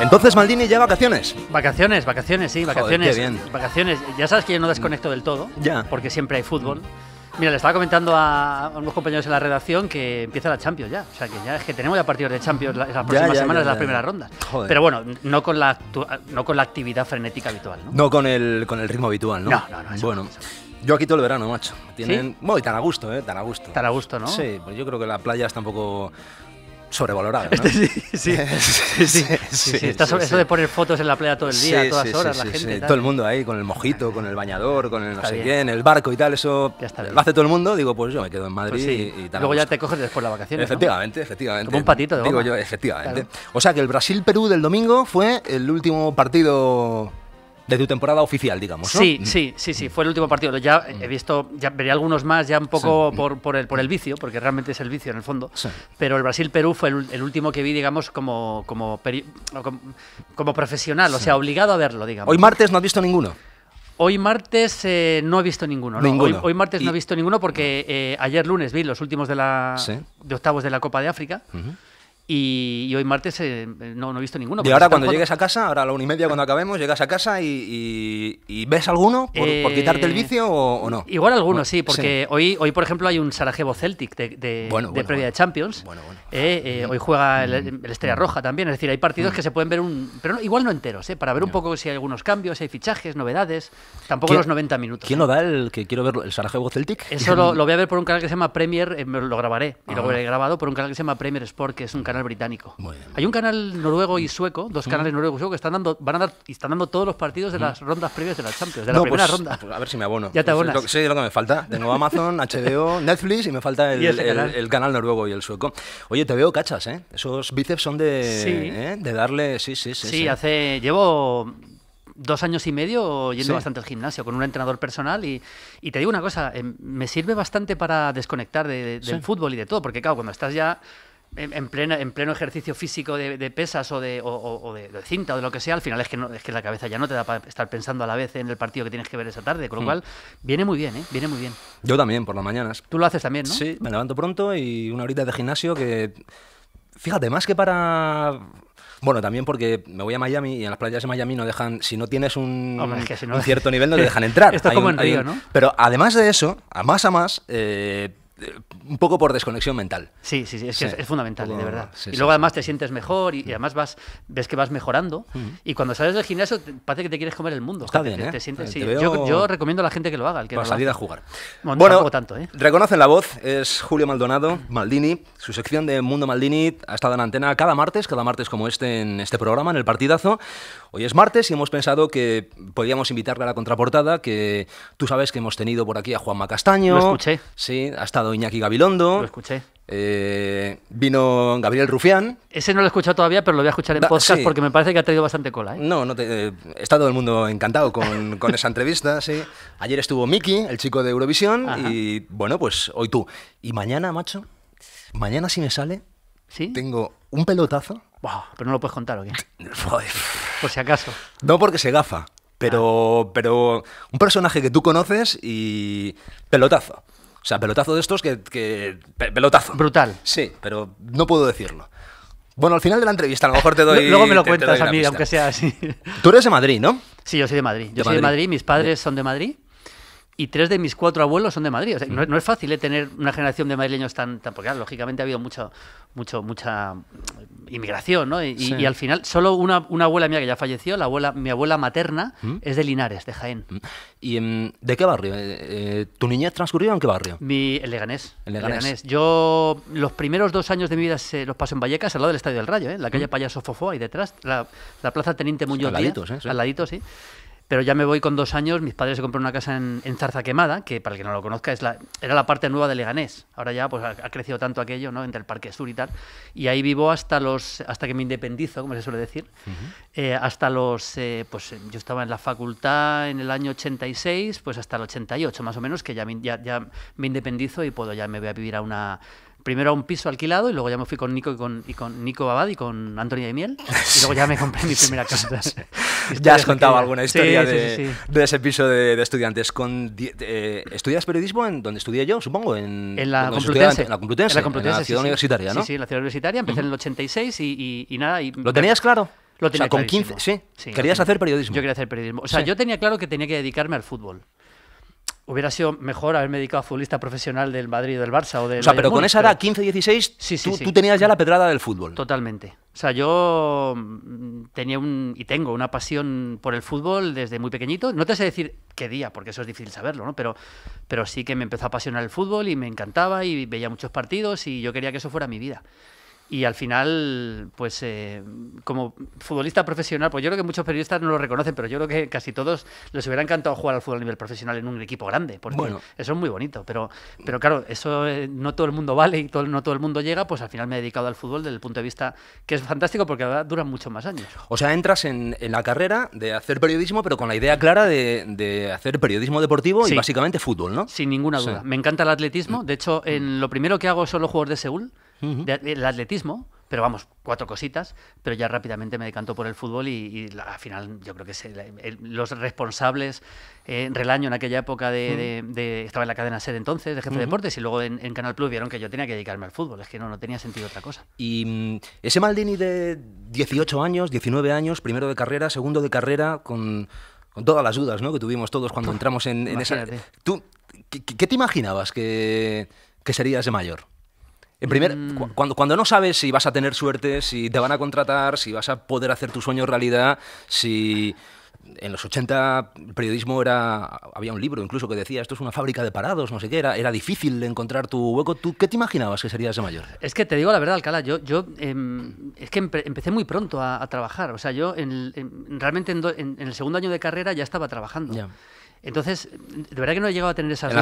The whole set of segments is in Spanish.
Entonces Maldini ya vacaciones. Vacaciones, vacaciones, sí, vacaciones. Vacaciones. Ya sabes que yo no mm. desconecto del todo, ya. porque siempre hay fútbol. Mira, le estaba comentando a, unos compañeros en la redacción que empieza la Champions ya. O sea, que ya es que tenemos ya partidos de Champions las próximas semanas, de las primeras Pero bueno, no con, la, no con la actividad frenética habitual, ¿no? No con el, con el ritmo habitual, ¿no? No, no, bueno. yo aquí todo el verano, macho. Tienen, Bueno, y tan a gusto, ¿eh? Tan a gusto. Tan a gusto, ¿no? Sí, pues yo creo que la playa está un poco sobrevalorado. ¿no? Sí, sí, eso de poner fotos en la playa todo el día, a todas horas, la gente. Todo el mundo ahí, con el mojito, con el bañador, con el no sé quién, en el barco y tal, eso lo hace todo el mundo. Digo, pues yo me quedo en Madrid pues y, tal. Luego ya te coges después las vacaciones. Efectivamente, efectivamente. Como un patito de Digo yo, efectivamente. O sea que el Brasil-Perú del domingo fue el último partido de tu temporada oficial, digamos. Sí, mm. sí, sí, sí, fue el último partido. Ya he mm. visto, ya veré algunos más, ya un poco por, el, vicio, porque realmente es el vicio en el fondo. Pero el Brasil-Perú fue el, último que vi, digamos, como, profesional, o sea, obligado a verlo, digamos. Hoy martes no has visto ninguno. Hoy martes eh, no he visto ninguno. Hoy, martes no he visto ninguno porque eh, ayer lunes vi los últimos de, la, octavos de la Copa de África. Y, hoy martes eh, eh, no, no, he visto ninguno. Y ahora cuando, llegues a casa, ahora a la una y media cuando ah. acabemos, llegas a casa y, ves alguno por, quitarte el eh, vicio o, no. Igual alguno, sí, porque Hoy, hoy, por ejemplo, hay un Sarajevo Celtic de, de, previa de Champions. Mm. hoy juega el, mm. Estrella mm. Roja también, es decir, hay partidos que se pueden ver, un, pero igual no enteros, para ver un poco si hay algunos cambios, si hay fichajes, novedades, tampoco los 90 minutos. ¿Quién lo da el que quiero ver el Sarajevo Celtic? Eso lo, voy a ver por un canal que se llama Premier, lo grabaré, y lo habré ah. grabado por un canal que se llama Premier Sport, que es un canal británico. Hay un canal noruego y sueco, dos canales noruego y sueco que están dando, van a dar, y están dando todos los partidos de las rondas previas de la Champions, de la primera pues, ronda. Pues, a ver si me abono. Ya te abonas. Sí, sí, lo que me falta. De nuevo Amazon, HBO, Netflix y me falta el, canal? noruego y el sueco. Oye, te veo cachas, ¿eh? Esos bíceps son de, ¿eh? darle, sí, sí, sí. Sí, hace, llevo dos años y medio yendo bastante al gimnasio con un entrenador personal y, te digo una cosa, em, me sirve bastante para desconectar del fútbol y de todo, porque claro, cuando estás ya en, pleno, en pleno ejercicio físico de, pesas o, de, o, de, cinta o de lo que sea, al final es que, no, es que la cabeza ya no te da para estar pensando a la vez en el partido que tienes que ver esa tarde, con lo hmm. cual viene muy bien, ¿eh? viene muy bien. Yo también, por las mañanas. Tú lo haces también, ¿no? Sí, me levanto pronto y una horita de gimnasio que, fíjate, más que para bueno, también porque me voy a Miami y en las playas de Miami no dejan, si no tienes un, cierto nivel, no te dejan entrar. Esto Pero además de eso, a más a más, eh, un poco por desconexión mental. Sí, sí, sí, es, fundamental, de verdad. y luego además te sientes mejor y, mm. además vas, ves que vas mejorando. Mm. Y cuando sales del gimnasio parece que te quieres comer el mundo. ¿eh? te, sientes, eh, yo, recomiendo a la gente que lo haga. El que Para salir a jugar. Bueno, tanto, ¿eh? reconocen la voz, es Julio Maldonado, Maldini. Su sección de Mundo Maldini ha estado en antena cada martes, cada martes como este en este programa, en el partidazo. Hoy es martes y hemos pensado que podíamos invitarle a la contraportada, que tú sabes que hemos tenido por aquí a Juanma Castaño. Lo escuché. Sí, ha estado Iñaki Gabilondo. Lo escuché. Eh, vino Gabriel Rufián. Ese no lo he escuchado todavía, pero lo voy a escuchar en podcast porque me parece que ha traído bastante cola. ¿eh? No, no te, eh, está todo el mundo encantado con, esa entrevista. Sí. Ayer estuvo Miki, el chico de Eurovisión, y bueno, pues hoy tú. Y mañana, macho, mañana si me sale, ¿Sí? tengo un pelotazo. pero no lo puedes contar, ¿o qué? Por si acaso. No porque se gafa, pero, ah. pero un personaje que tú conoces y pelotazo sea, pelotazo de estos que... pelotazo. Brutal. Sí, pero no puedo decirlo. Bueno, al final de la entrevista a lo mejor te doy... Luego me lo cuentas a mí, aunque sea así. Tú eres de Madrid, ¿no? Sí, yo soy de Madrid. Yo soy de Madrid, mis padres son de Madrid y tres de mis cuatro abuelos son de Madrid. Mm. no, es fácil eh, tener una generación de madrileños tan, tan porque lógicamente ha habido mucho, mucho, mucha inmigración, ¿no? Y, al final, solo una, abuela mía que ya falleció, la abuela, mi abuela materna, mm. es de Linares, de Jaén. Mm. ¿Y de qué barrio? Eh, eh, ¿Tu niñez transcurrió en qué barrio? Mi, el Leganés. Leganés. Yo los primeros dos años de mi vida los paso en Vallecas, al lado del Estadio del Rayo, en la calle Payaso Fofó, ahí detrás, la, plaza Teniente Muñoz. Al ladito, Al ladito, sí pero ya me voy con dos años, mis padres se compraron una casa en, Zarza Quemada, que para el que no lo conozca es la, era la parte nueva de Leganés. Ahora ya pues ha, crecido tanto aquello, ¿no? Entre el Parque Sur y tal. Y ahí vivo hasta los hasta que me independizo, como se suele decir. Eh, hasta los eh, pues yo estaba en la facultad en el año 86, pues hasta el 88 más o menos que ya me independizo y puedo ya me voy a vivir a una primero a un piso alquilado y luego ya me fui con Nico y con, y con Nico Babad y con Antonia de Miel y luego ya me compré mi primera casa. ya has contado alguna historia de, ese piso de, estudiantes. Con, eh, ¿Estudias periodismo en donde estudié yo, supongo? En, la, Complutense, en la, Complutense, en la ciudad universitaria, ¿no? Sí, sí, en la ciudad universitaria. Empecé en el 86 y, nada. ¿Lo tenías claro? Lo tenía con 15, sí. Querías hacer periodismo. Yo quería hacer periodismo. O sea, yo tenía claro que tenía que dedicarme al fútbol hubiera sido mejor haberme dedicado a futbolista profesional del Madrid o del Barça o del. O sea, pero con esa edad, 15, 16, sí, tú, tenías ya la pedrada del fútbol. Totalmente. O sea, yo mm, tenía un, y tengo una pasión por el fútbol desde muy pequeñito. No te sé decir qué día, porque eso es difícil saberlo, ¿no? Pero, pero sí que me empezó a apasionar el fútbol y me encantaba y veía muchos partidos y yo quería que eso fuera mi vida. Y al final, pues eh, como futbolista profesional, pues yo creo que muchos periodistas no lo reconocen, pero yo creo que casi todos les hubiera encantado jugar al fútbol a nivel profesional en un equipo grande, porque bueno. eso es muy bonito. Pero, pero claro, eso eh, no todo el mundo vale y no todo el mundo llega, pues al final me he dedicado al fútbol desde el punto de vista que es fantástico porque ahora dura muchos más años. O sea, entras en, la carrera de hacer periodismo, pero con la idea clara de, hacer periodismo deportivo y básicamente fútbol, ¿no? Sin ninguna duda. Me encanta el atletismo. De hecho, en lo primero que hago son los Juegos de Seúl el atletismo, pero vamos, cuatro cositas, pero ya rápidamente me decantó por el fútbol y, al final yo creo que los responsables, eh, Relaño en aquella época de, estaba en la cadena SED entonces, de jefe de deportes, y luego en, Canal Plus vieron que yo tenía que dedicarme al fútbol, es que no, no tenía sentido otra cosa. Y mm, ese Maldini de 18 años, 19 años, primero de carrera, segundo de carrera, con, con todas las dudas ¿no? que tuvimos todos cuando entramos en, esa... ¿Tú qué, te imaginabas que, que serías de mayor? En primer, mm. cuando, cuando no sabes si vas a tener suerte, si te van a contratar, si vas a poder hacer tu sueño realidad, si en los 80 el periodismo era había un libro incluso que decía esto es una fábrica de parados no sé qué era era difícil encontrar tu hueco tú qué te imaginabas que serías de mayor es que te digo la verdad Alcalá yo yo em, es que empecé muy pronto a, trabajar o sea yo en, realmente en, el segundo año de carrera ya estaba trabajando Entonces, de verdad que no he llegado a tener esas en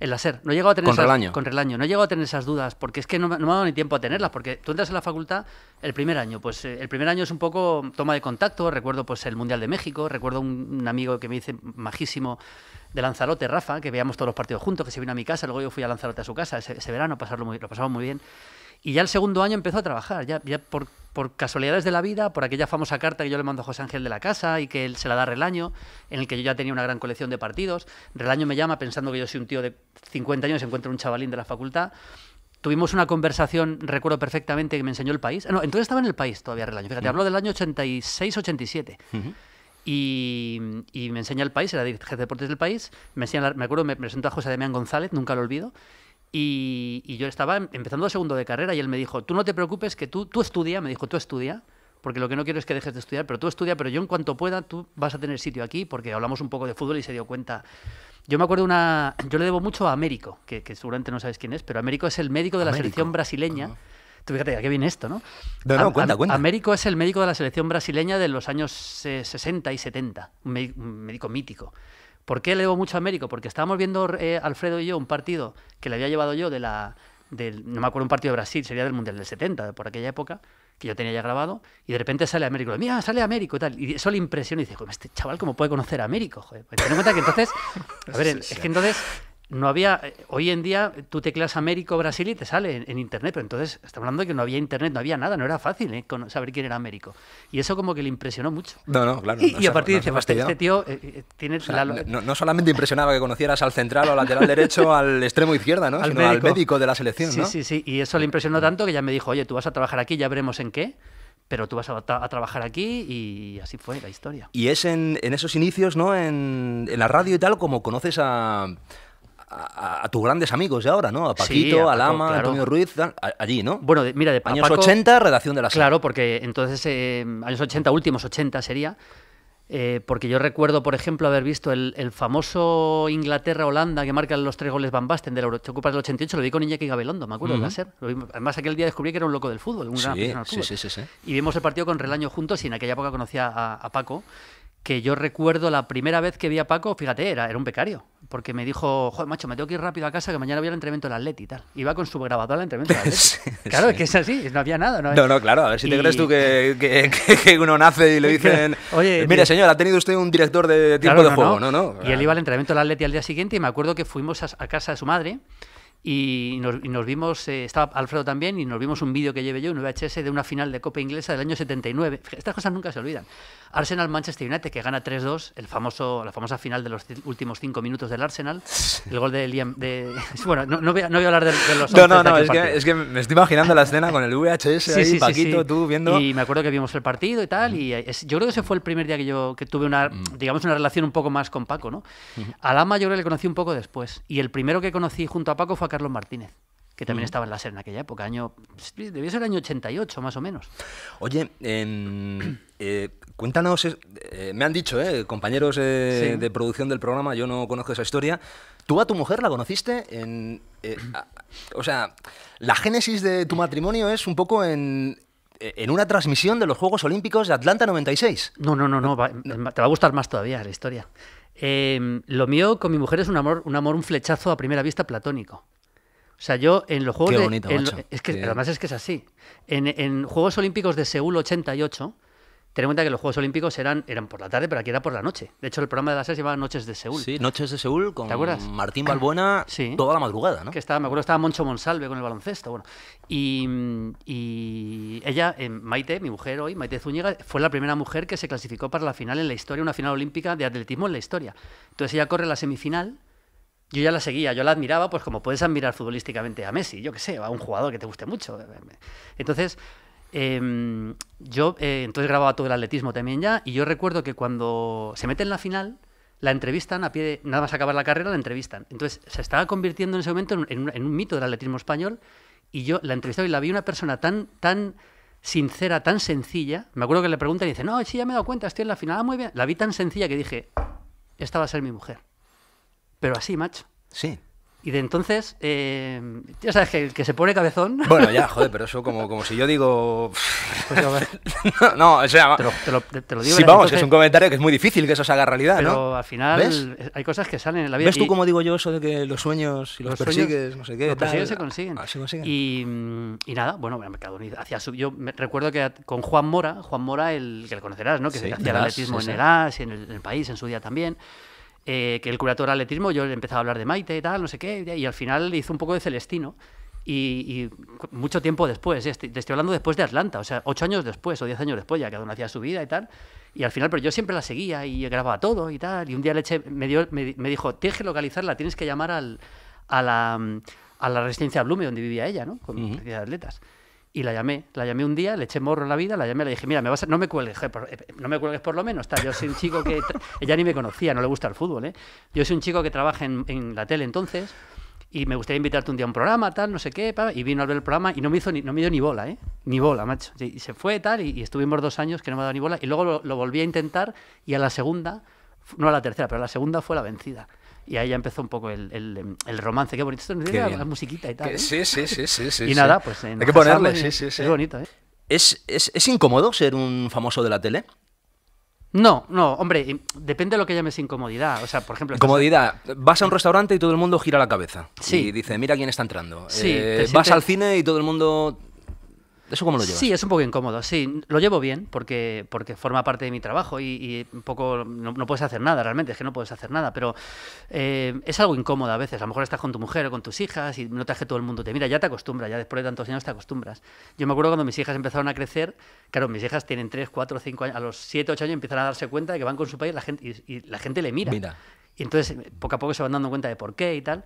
el láser. No llego a tener esas, Con relaño. No he a tener esas dudas, porque es que no, no, me ha dado ni tiempo a tenerlas, porque tú entras a la facultad el primer año. Pues eh, el primer año es un poco toma de contacto. Recuerdo pues el Mundial de México, recuerdo un, amigo que me dice majísimo de Lanzarote, Rafa, que veíamos todos los partidos juntos, que se vino a mi casa, luego yo fui a Lanzarote a su casa ese, ese verano, pasarlo muy, lo pasamos muy bien. Y ya el segundo año empezó a trabajar, ya, por, casualidades de la vida, por aquella famosa carta que yo le mando a José Ángel de la Casa y que él se la da Relaño, en el que yo ya tenía una gran colección de partidos. Relaño me llama pensando que yo soy un tío de 50 años, y se encuentra un chavalín de la facultad. Tuvimos una conversación, recuerdo perfectamente, que me enseñó el país. Ah, no, entonces estaba en el país todavía Relaño. Fíjate, mm. habló del año 86-87. Y, me enseña el país, era jefe de deportes del país, me, me acuerdo, me presentó a José Damián González, nunca lo olvido, y, yo estaba empezando segundo de carrera y él me dijo, tú no te preocupes, que tú, tú estudia, me dijo, tú estudia, porque lo que no quiero es que dejes de estudiar, pero tú estudia, pero yo en cuanto pueda, tú vas a tener sitio aquí, porque hablamos un poco de fútbol y se dio cuenta. Yo me acuerdo una, yo le debo mucho a Américo, que, seguramente no sabes quién es, pero Américo es el médico de la selección brasileña. Ah. Tú fíjate, ¿a qué viene esto, no? cuenta, cuenta. Américo es el médico de la selección brasileña de los años 60 eh, y 70, un médico mítico. ¿Por qué le debo mucho a Américo? Porque estábamos viendo eh, Alfredo y yo un partido que le había llevado yo de la. Del, no me acuerdo un partido de Brasil, sería del Mundial del 70, por aquella época, que yo tenía ya grabado, y de repente sale Américo, mira, sale Américo y tal, y eso le impresiona y dice, joder, este chaval, ¿cómo puede conocer a Américo? Joder, pues ten en cuenta que entonces, a ver, es que entonces no había, eh, hoy en día tú teclas Américo Brasil y te sale en, internet, pero entonces está hablando de que no había internet, no había nada, no era fácil eh, saber quién era Américo. Y eso como que le impresionó mucho. No, no, claro. Y, a partir de no, este, tío no, solamente impresionaba que conocieras al central o al lateral derecho, al extremo izquierda, ¿no? Al, médico. de la selección, Sí, sí, sí. Y eso le impresionó tanto que ya me dijo, oye, tú vas a trabajar aquí, ya veremos en qué pero tú vas a, trabajar aquí y así fue la historia. Y es en, esos inicios, ¿no? En, en, la radio y tal, como conoces a, a, tus grandes amigos de ahora, ¿no? A Paquito, a, Lama, a, Antonio Ruiz, allí, ¿no? Bueno, mira, de Años 80, redacción de la serie. Claro, porque entonces, eh, años 80, últimos 80 sería. Eh, porque yo recuerdo, por ejemplo, haber visto el, famoso Inglaterra-Holanda que marcan los tres goles Van Basten de la Eurocopa del 88, lo vi con Iñaki Gabelondo, me acuerdo, uh -huh. de Además, aquel día descubrí que era un loco del fútbol, una sí, Sí, sí, Y vimos el partido con Relaño juntos y en aquella época conocía a Paco que yo recuerdo la primera vez que vi a Paco, fíjate, era, era un becario, porque me dijo, joder, macho, me tengo que ir rápido a casa que mañana voy al entrenamiento del Atleti y tal. Iba con su grabador al entrenamiento del claro, es que es así, no había nada. No, no, no claro, a ver si te crees tú que, uno nace y le dicen, oye, mire eh, señor, ha tenido usted un director de tiempo de juego, no, no. Y él iba al entrenamiento del Atleti al día siguiente y me acuerdo que fuimos a casa de su madre y nos, vimos, eh, estaba Alfredo también, y nos vimos un vídeo que llevé yo, un VHS de una final de Copa Inglesa del año 79. Estas cosas nunca se olvidan. Arsenal-Manchester United, que gana 3-2, el famoso, la famosa final de los últimos cinco minutos del Arsenal, el gol de Liam... bueno, no, voy a, hablar de, los... No, no, no, es que, es que, me estoy imaginando la escena con el VHS ahí, Paquito, tú viendo... Y me acuerdo que vimos el partido y tal, y yo creo que ese fue el primer día que yo que tuve una, mm. digamos, una relación un poco más con Paco, ¿no? A la mayor le conocí un poco después, y el primero que conocí junto a Paco fue a Carlos Martínez que también estaba en la Serna en aquella época, año, debió ser el año 88 más o menos. Oye, em, eh, cuéntanos, eh, me han dicho, eh, compañeros de producción del programa, yo no conozco esa historia, tú a tu mujer la conociste o sea, la génesis de tu matrimonio es un poco en, una transmisión de los Juegos Olímpicos de Atlanta 96. No, no, no, no, te va a gustar más todavía la historia. Em, lo mío con mi mujer es un amor, un amor, un flechazo a primera vista platónico. O sea, yo en los Juegos... Es que, Además es que es así. En, Juegos Olímpicos de Seúl 88, Ten en cuenta que los Juegos Olímpicos eran, eran por la tarde, pero aquí era por la noche. De hecho, el programa de la serie se llamaba Noches de Seúl. Sí, Noches de Seúl con Martín Balbuena toda la madrugada, ¿no? Que estaba, me acuerdo estaba Moncho Monsalve con el baloncesto, bueno. Y, y ella, eh, Maite, mi mujer hoy, Maite Zúñiga, fue la primera mujer que se clasificó para la final en la historia, una final olímpica de atletismo en la historia. Entonces ella corre la semifinal yo ya la seguía, yo la admiraba, pues como puedes admirar futbolísticamente a Messi, yo qué sé, a un jugador que te guste mucho. Entonces, em, yo eh, entonces grababa todo el atletismo también ya, y yo recuerdo que cuando se mete en la final, la entrevistan a pie nada más acabar la carrera, la entrevistan. Entonces, se estaba convirtiendo en ese momento en, un, mito del atletismo español, y yo la entrevistaba y la vi una persona tan, tan sincera, tan sencilla. Me acuerdo que le preguntan y dice, no, sí, ya me he dado cuenta, estoy en la final, ah, muy bien. La vi tan sencilla que dije, esta va a ser mi mujer. Pero así, macho. Sí. Y de entonces, eh, ya sabes que el que se pone cabezón. Bueno, ya, joder, pero eso como, como si yo digo. Pues no, o sea. Te lo, te lo, digo. Sí, vamos, es un comentario que es muy difícil que eso salga haga realidad, pero al final hay cosas que salen en la vida. ¿Ves tú como cómo digo yo eso de que los sueños, y los, persigues, no sé qué? Los se consiguen. Ah, se consiguen. Y, nada, bueno, me he Hacia su, yo me, recuerdo que con Juan Mora, Juan Mora, el que le conocerás, ¿no? Que hacía el atletismo en el AS, en en el país, en su día también. Eh, que el curator atletismo, yo empezaba a hablar de Maite y tal, no sé qué, y al final le hizo un poco de Celestino. Y, mucho tiempo después, eh, te estoy hablando después de Atlanta, o sea, ocho años después o diez años después, ya cada uno hacía su vida y tal. Y al final, pero yo siempre la seguía y grababa todo y tal. Y un día Leche me, me, dijo, tienes que localizarla, tienes que llamar a, la, mm, a la residencia Blume, donde vivía ella, ¿no? Con de atletas. Y la llamé, la llamé un día, le eché morro en la vida, la llamé, le dije, mira, me vas no me cuelgues, eh, eh, no me cuelgues por lo menos, tal. Yo soy un chico que... Ella ni me conocía, no le gusta el fútbol, ¿eh? Yo soy un chico que trabaja en, en la tele entonces y me gustaría invitarte un día a un programa, tal, no sé qué, y vino a ver el programa y no me hizo ni, no me dio ni bola, ¿eh? Ni bola, macho. Y se fue, tal, y, estuvimos dos años que no me ha dado ni bola, y luego lo, lo, volví a intentar y a la segunda, no a la tercera, pero a la segunda fue la vencida y ahí ya empezó un poco el, em, romance. Qué bonito, esto la, musiquita y tal. ¿eh? Sí, sí, sí, sí, Y nada, pues... Eh, Hay que ponerle, Es bonito, ¿eh? ¿Es, incómodo ser un famoso de la tele? No, no, hombre, depende de lo que llames incomodidad. O sea, por ejemplo. Incomodidad. Vas a un restaurante y todo el mundo gira la cabeza. Sí. Y dice, mira quién está entrando. Sí, eh, vas al cine y todo el mundo ¿Eso cómo lo Sí, es un poco incómodo, sí. Lo llevo bien porque, porque forma parte de mi trabajo y, un poco no, puedes hacer nada realmente, es que no puedes hacer nada, pero eh, es algo incómodo a veces. A lo mejor estás con tu mujer o con tus hijas y notas que todo el mundo te mira, ya te acostumbras, ya después de tantos años te acostumbras. Yo me acuerdo cuando mis hijas empezaron a crecer, claro, mis hijas tienen 3, 4, 5 años, a los 7, 8 años empiezan a darse cuenta de que van con su país la gente, y, la gente le mira. mira. Y entonces poco a poco se van dando cuenta de por qué y tal.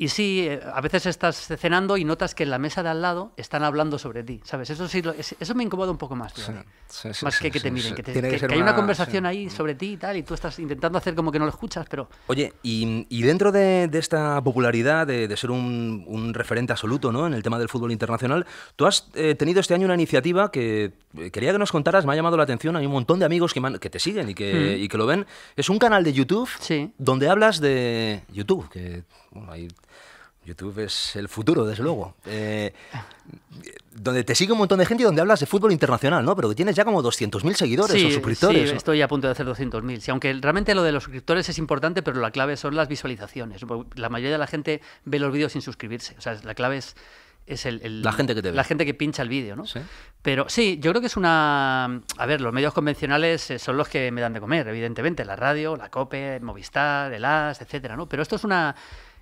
Y sí, eh, a veces estás cenando y notas que en la mesa de al lado están hablando sobre ti, ¿sabes? Eso sí, eso me incomoda un poco más, más que que te miren, que, que, hay una, conversación ahí sobre ti y tal, y tú estás intentando hacer como que no lo escuchas, pero... Oye, y, dentro de, esta popularidad de, ser un, referente absoluto ¿no? en el tema del fútbol internacional, tú has eh, tenido este año una iniciativa que eh, quería que nos contaras, me ha llamado la atención, hay un montón de amigos que, te siguen y que, lo ven. Es un canal de YouTube donde hablas de YouTube, que YouTube es el futuro, desde luego. Eh, donde te sigue un montón de gente y donde hablas de fútbol internacional, ¿no? Pero tienes ya como 200.000 seguidores o suscriptores. Sí, estoy a punto de hacer 200.000. Sí, aunque realmente lo de los suscriptores es importante, pero la clave son las visualizaciones. La mayoría de la gente ve los vídeos sin suscribirse. O sea, la clave es, es el, la gente que te ve. La gente que pincha el vídeo, ¿no? ¿Sí? Pero sí, yo creo que es una... A ver, los medios convencionales eh, son los que me dan de comer, evidentemente. La radio, la COPE, Movistar, el AS, etcétera, ¿no? Pero esto es una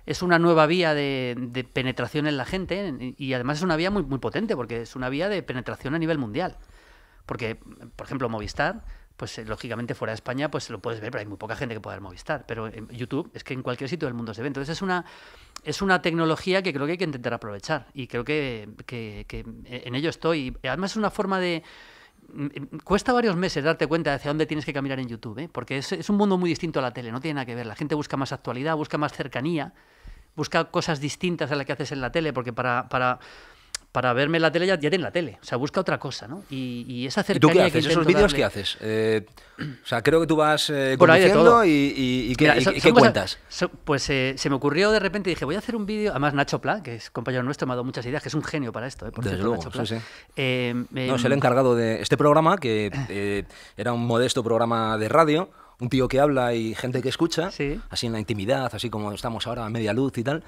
es una nueva vía de, penetración en la gente y además es una vía muy, muy potente porque es una vía de penetración a nivel mundial. Porque, por ejemplo, Movistar, pues eh, lógicamente fuera de España pues lo puedes ver, pero hay muy poca gente que pueda ver Movistar. Pero en YouTube es que en cualquier sitio del mundo se ve. Entonces es una, es una tecnología que creo que hay que intentar aprovechar y creo que en ello estoy. Además es una forma de Mm, cuesta varios meses darte cuenta de hacia dónde tienes que caminar en YouTube, ¿eh? porque es, un mundo muy distinto a la tele, no tiene nada que ver. La gente busca más actualidad, busca más cercanía, busca cosas distintas a las que haces en la tele, porque para, para para verme la tele ya, ya tiene la tele. O sea, busca otra cosa, ¿no? Y, y esa cercanía ¿Y tú qué haces? ¿Esos vídeos qué haces? Eh, o sea, creo que tú vas eh, y, y, ¿qué, cuentas? pues eh, se me ocurrió de repente, dije, voy a hacer un vídeo. Además, Nacho Pla, que es compañero nuestro, me ha dado muchas ideas, que es un genio para esto, ¿eh? Por Desde Nacho Pla. Sí, sí. Eh, no, es el em, encargado de este programa, que era un modesto programa de radio un tío que habla y gente que escucha, así en la intimidad, así como estamos ahora a media luz y tal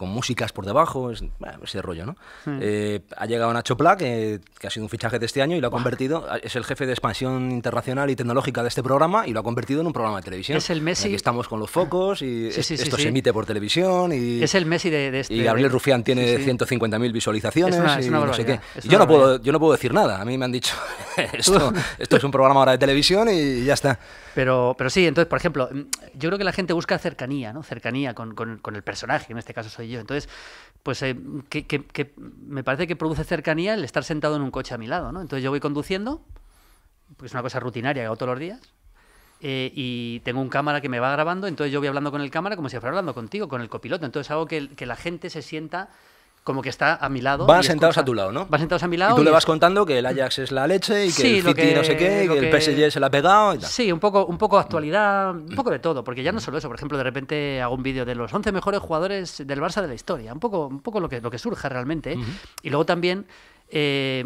con músicas por debajo, es, ese rollo, ¿no? Hmm. Eh, ha llegado Nacho Pla, que, ha sido un fichaje de este año y lo ha convertido, es el jefe de expansión internacional y tecnológica de este programa y lo ha convertido en un programa de televisión. Es el Messi. Aquí estamos con los focos y esto se emite por televisión y... Es el Messi de, de este... Y Gabriel Rufián tiene 150.000 visualizaciones no sé qué. Yo no, puedo, yo no puedo decir nada, a mí me han dicho, esto, esto es un programa ahora de televisión y ya está. Pero, pero sí, entonces, por ejemplo, yo creo que la gente busca cercanía, ¿no? Cercanía con, con, con el personaje, en este caso soy entonces, pues eh, que, me parece que produce cercanía el estar sentado en un coche a mi lado, ¿no? Entonces yo voy conduciendo, porque es una cosa rutinaria que hago todos los días, eh, y tengo un cámara que me va grabando, entonces yo voy hablando con el cámara como si fuera hablando contigo, con el copiloto. Entonces hago que, que la gente se sienta como que está a mi lado. Van sentados a tu lado, ¿no? Van sentados a mi lado. Y tú le vas contando que el Ajax es la leche y que el City no sé qué, que, el PSG se la ha pegado Sí, un poco, un poco actualidad, un mm. poco de todo, porque ya no solo eso, por ejemplo, de repente hago un vídeo de los 11 mejores jugadores del Barça de la historia, un poco, un poco lo, que, lo que surge realmente. Y luego también... Eh,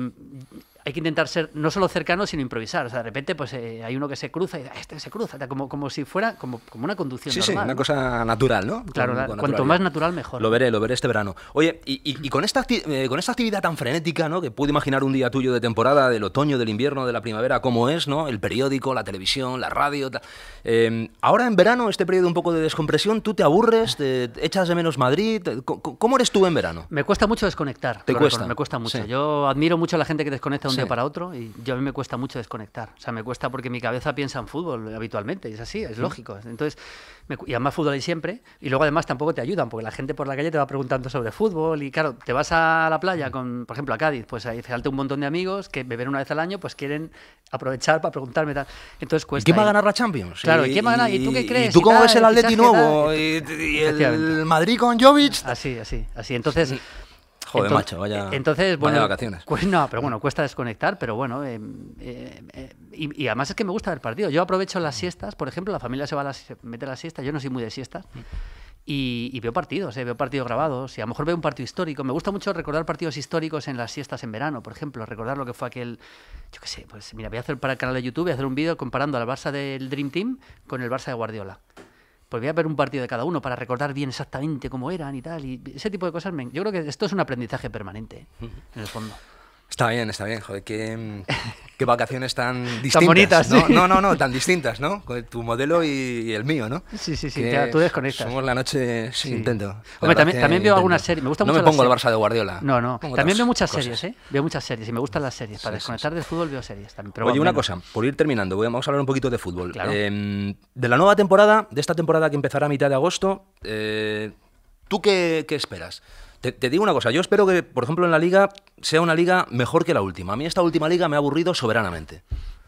hay que intentar ser no solo cercano, sino improvisar. O sea, de repente pues eh, hay uno que se cruza y ah, este se cruza, como, como si fuera como, como una conducción sí, normal. Sí, una cosa natural, ¿no? Claro, cuanto más natural mejor. Lo veré, lo veré este verano. Oye, y, con, esta eh, con esta actividad tan frenética, ¿no? Que puedo imaginar un día tuyo de temporada, del otoño, del invierno, de la primavera, cómo es, ¿no? El periódico, la televisión, la radio. Em, ahora en verano, este periodo un poco de descompresión, ¿tú te aburres? echas de menos Madrid? ¿Cómo eres tú en verano? Me cuesta mucho desconectar. ¿Te cuesta? Me cuesta mucho. Yo admiro mucho a la gente que desconecta para otro y yo a mí me cuesta mucho desconectar. O sea, me cuesta porque mi cabeza piensa en fútbol habitualmente, y es así, es lógico. Entonces, me, y además fútbol hay siempre, y luego además tampoco te ayudan, porque la gente por la calle te va preguntando sobre fútbol, y claro, te vas a la playa con, por ejemplo, a Cádiz, pues ahí falta un montón de amigos que beben una vez al año, pues quieren aprovechar para preguntarme tal. Entonces cuesta. ¿Y quién va a ganar la Champions? Claro, ¿y, quién va a ganar? ¿Y tú qué crees? ¿Y tú cómo ves el Atleti nuevo? ¿Y, el Madrid con Jovic? Así, así, así. Entonces... Joder, macho, vaya. Eh, entonces, bueno. Pues, no, pero bueno, cuesta desconectar, pero bueno. Eh, eh, y, además es que me gusta ver partidos. Yo aprovecho las siestas, por ejemplo, la familia se va a las, mete a la siesta, yo no soy muy de siestas. Mm. Y, veo partidos, veo partidos grabados, y a lo mejor veo un partido histórico. Me gusta mucho recordar partidos históricos en las siestas en verano, por ejemplo, recordar lo que fue aquel, yo qué sé, pues mira, voy a hacer para el canal de YouTube, voy a hacer un vídeo comparando al Barça del Dream Team con el Barça de Guardiola pues voy a ver un partido de cada uno para recordar bien exactamente cómo eran y tal. Y ese tipo de cosas, yo creo que esto es un aprendizaje permanente, en el fondo. Está bien, está bien, joder, qué, mm, vacaciones tan distintas. tan bonitas, ¿no? No, no, no, tan distintas, ¿no? Con tu modelo y, el mío, ¿no? Sí, sí, sí, tú desconectas. Somos la noche sin intento. Hombre, también, veo algunas series, me gusta no mucho. No me pongo el Barça de Guardiola. No, no, también veo muchas series, ¿eh? Veo muchas series y me gustan las series. Para desconectar del fútbol veo series también. Oye, una cosa, por ir terminando, vamos a hablar un poquito de fútbol. Em, de la nueva temporada, de esta temporada que empezará a mitad de agosto, eh, ¿tú qué, esperas? te, digo una cosa, yo espero que, por ejemplo, en la liga sea una liga mejor que la última. A mí esta última liga me ha aburrido soberanamente.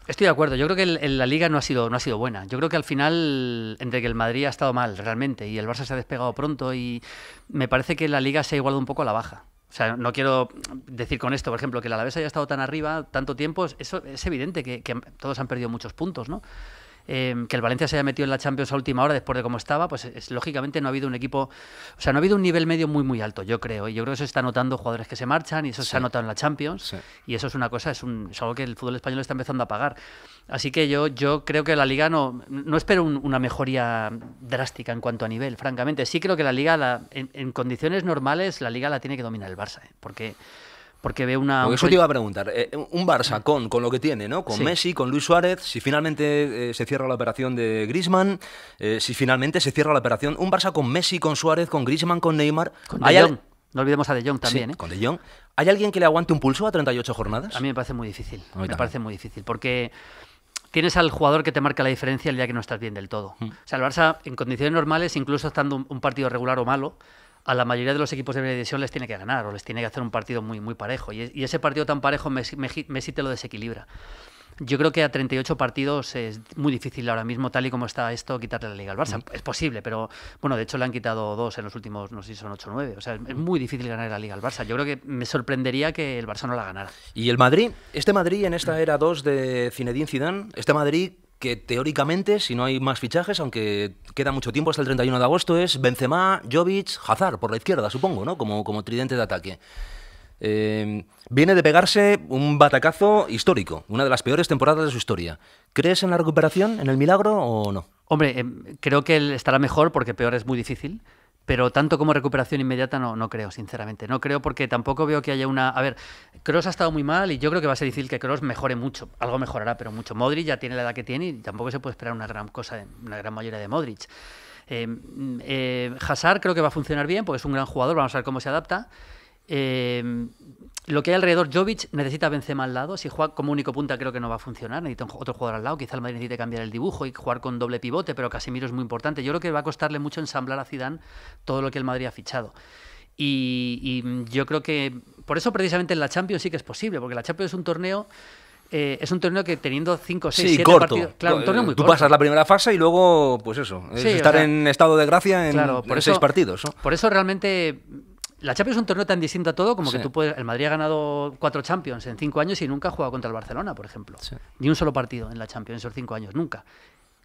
Estoy de acuerdo. Yo creo que la liga no ha sido no ha sido buena. Yo creo que al final entre que el Madrid ha estado mal realmente y el Barça se ha despegado pronto y me parece que la liga se ha igualado un poco a la baja. O sea, no quiero decir con esto, por ejemplo, que el Alavés haya estado tan arriba tanto tiempo. Eso es evidente que, que todos han perdido muchos puntos, ¿no? Em, que el Valencia se haya metido en la Champions a última hora después de cómo estaba, pues es, lógicamente no ha habido un equipo, o sea, no ha habido un nivel medio muy, muy alto, yo creo. Y yo creo que eso está notando jugadores que se marchan y eso se ha notado en la Champions. Y eso es una cosa, es, un, algo que el fútbol español está empezando a pagar. Así que yo, yo creo que la liga no, no espero una mejoría drástica en cuanto a nivel, francamente. Sí creo que la liga, en, condiciones normales, la liga la tiene que dominar el Barça, ¿eh? porque porque ve una... Porque eso te iba a preguntar, eh, un Barça con, con lo que tiene, ¿no? Con Messi, con Luis Suárez, si finalmente eh, se cierra la operación de Griezmann, eh, si finalmente se cierra la operación, un Barça con Messi, con Suárez, con Griezmann, con Neymar... Con de Jong. No olvidemos a De Jong también. con De Jong. ¿Hay alguien que le aguante un pulso a 38 jornadas? A mí me parece muy difícil. Me parece muy difícil. Porque tienes al jugador que te marca la diferencia el día que no estás bien del todo. Mm. O sea, el Barça en condiciones normales, incluso estando un partido regular o malo, a la mayoría de los equipos de primera división les tiene que ganar o les tiene que hacer un partido muy, muy parejo. Y, ese partido tan parejo Messi, te lo desequilibra. Yo creo que a 38 partidos es muy difícil ahora mismo, tal y como está esto, quitarle la liga al Barça. Es posible, pero bueno, de hecho le han quitado dos en los últimos, no sé si son 8 o 9. O sea, es muy difícil ganar la liga al Barça. Yo creo que me sorprendería que el Barça no la ganara. ¿Y el Madrid? Este Madrid en esta era 2 de Zinedine Zidane, este Madrid que teóricamente, si no hay más fichajes, aunque queda mucho tiempo hasta el 31 de agosto, es Benzema, Jovic, Hazard, por la izquierda, supongo, ¿no? Como, como tridente de ataque. Eh, viene de pegarse un batacazo histórico, una de las peores temporadas de su historia. ¿Crees en la recuperación, en el milagro o no? Hombre, em, creo que él estará mejor porque peor es muy difícil pero tanto como recuperación inmediata no, no creo, sinceramente. No creo porque tampoco veo que haya una... A ver, Cross ha estado muy mal y yo creo que va a ser difícil que Cross mejore mucho. Algo mejorará, pero mucho. Modric ya tiene la edad que tiene y tampoco se puede esperar una gran cosa, una gran mayoría de Modric. Eh, mm, eh, Hazard creo que va a funcionar bien porque es un gran jugador, vamos a ver cómo se adapta. Em, lo que hay alrededor, Jovic necesita vencer Benzema al lado. Si juega como único punta, creo que no va a funcionar. Necesita otro jugador al lado. Quizá el Madrid necesite cambiar el dibujo y jugar con doble pivote, pero Casimiro es muy importante. Yo creo que va a costarle mucho ensamblar a Zidane todo lo que el Madrid ha fichado. Y, yo creo que por eso precisamente en la Champions sí que es posible, porque la Champions es un torneo eh, es un torneo que teniendo 5, 6, 7 partidos... Eh, tú pasas la primera fase y luego, pues eso, estar en estado de gracia en, por partidos. Por eso realmente la Champions es un torneo tan distinto a todo como que tú puedes. El Madrid ha ganado cuatro Champions en cinco años y nunca ha jugado contra el Barcelona, por ejemplo. Ni un solo partido en la Champions en esos cinco años, nunca.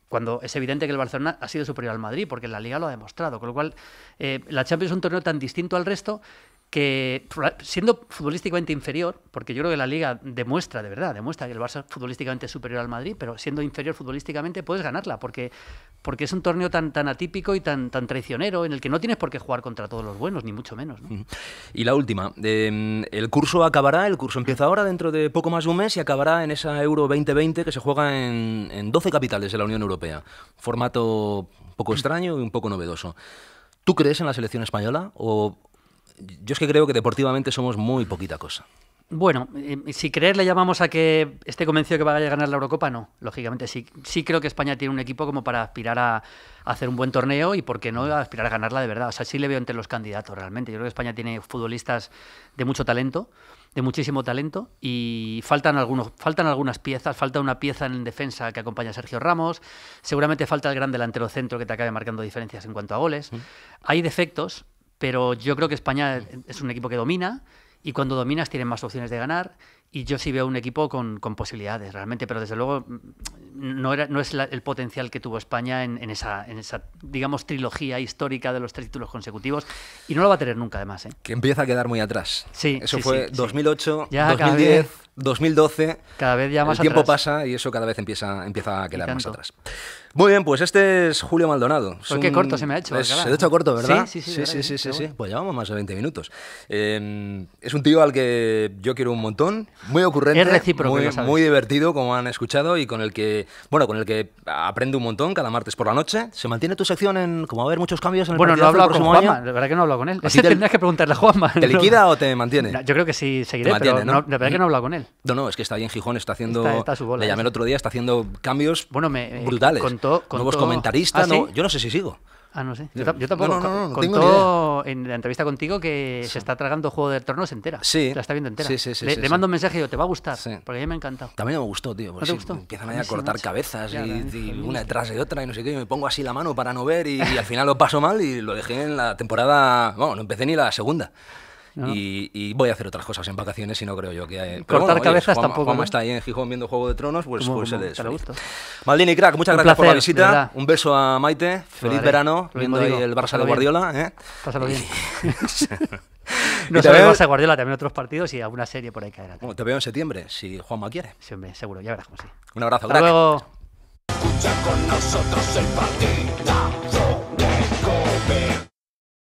Cuando es evidente que el Barcelona ha sido superior al Madrid, porque la Liga lo ha demostrado. Con lo cual, eh, la Champions es un torneo tan distinto al resto que siendo futbolísticamente inferior, porque yo creo que la liga demuestra, de verdad, demuestra que el Barça es futbolísticamente superior al Madrid, pero siendo inferior futbolísticamente puedes ganarla, porque, porque es un torneo tan, tan atípico y tan, tan traicionero en el que no tienes por qué jugar contra todos los buenos, ni mucho menos. Y la última, em, el curso acabará, el curso empieza ahora dentro de poco más de un mes y acabará en esa Euro 2020 que se juega en, en 12 capitales de la Unión Europea. Formato un poco extraño y un poco novedoso. ¿Tú crees en la selección española o, yo es que creo que deportivamente somos muy poquita cosa. Bueno, eh, si creer le llamamos a que esté convencido que vaya a ganar la Eurocopa, no. Lógicamente sí, sí creo que España tiene un equipo como para aspirar a, hacer un buen torneo y, ¿por qué no, aspirar a ganarla de verdad? O sea, sí le veo entre los candidatos realmente. Yo creo que España tiene futbolistas de mucho talento, de muchísimo talento y faltan, algunos, faltan algunas piezas. Falta una pieza en defensa que acompaña a Sergio Ramos. Seguramente falta el gran delantero centro que te acabe marcando diferencias en cuanto a goles. Mm. Hay defectos, pero yo creo que España es un equipo que domina y cuando dominas tienen más opciones de ganar y yo sí veo un equipo con, posibilidades realmente, pero desde luego mm, no, era, no es el potencial que tuvo España en, esa, en esa, digamos, trilogía histórica de los tres títulos consecutivos y no lo va a tener nunca además. ¿eh? Que empieza a quedar muy atrás. Sí. Eso fue 2008, 2010, 2012. Cada vez ya más El tiempo pasa y eso cada vez empieza, empieza a quedar más atrás. Muy bien, pues este es Julio Maldonado. Pues qué corto se me ha hecho. se ha hecho corto, ¿verdad? Sí, sí, sí. Sí, Pues llevamos más de 20 minutos. Em, es un tío al que yo quiero un montón, muy ocurrente. Es recíproco, muy, divertido, como han escuchado, y con el que, bueno, con el que aprende un montón cada martes por la noche. ¿Se mantiene tu sección en, como va a haber muchos cambios en el Bueno, no he hablado con Juanma, la verdad que no he hablado con él. Así te, tendrías que preguntarle a Juanma. ¿Te liquida o te mantiene? yo creo que sí seguiré, pero ¿no? la verdad que no he hablado con él. No, no, es que está ahí en Gijón, está haciendo... su bola, le llamé el otro día, está haciendo cambios bueno, me, eh, brutales con nuevos comentaristas, ¿Ah, Yo no sé si sigo. Ah, no sé. Yo, tampoco. No, en la entrevista contigo que se está tragando Juego de tornos entera. Sí. La está viendo entera. le, mando un mensaje y digo, te va a gustar. Porque a mí me ha encantado. También me gustó, tío. ¿No gustó? Empiezan a cortar cabezas y, una detrás de otra y no sé qué. Y me pongo así la mano para no ver y, al final lo paso mal y lo dejé en la temporada. no empecé ni la segunda y, voy a hacer otras cosas en vacaciones y no creo yo que... Eh, Cortar cabezas tampoco. Juan, está ahí en Gijón viendo Juego de Tronos, pues, se pues cómo, Maldini, crack, muchas gracias por la visita. Un beso a Maite. Feliz verano viendo ahí el Barça de Guardiola. ¿eh? Pásalo bien. no vemos el Barça Guardiola, también otros partidos y alguna serie por ahí caerá. Bueno, te veo en septiembre, si Juanma quiere. Sí, hombre, seguro, ya verás cómo sí. Un abrazo, Hasta luego. Escucha con nosotros el partido.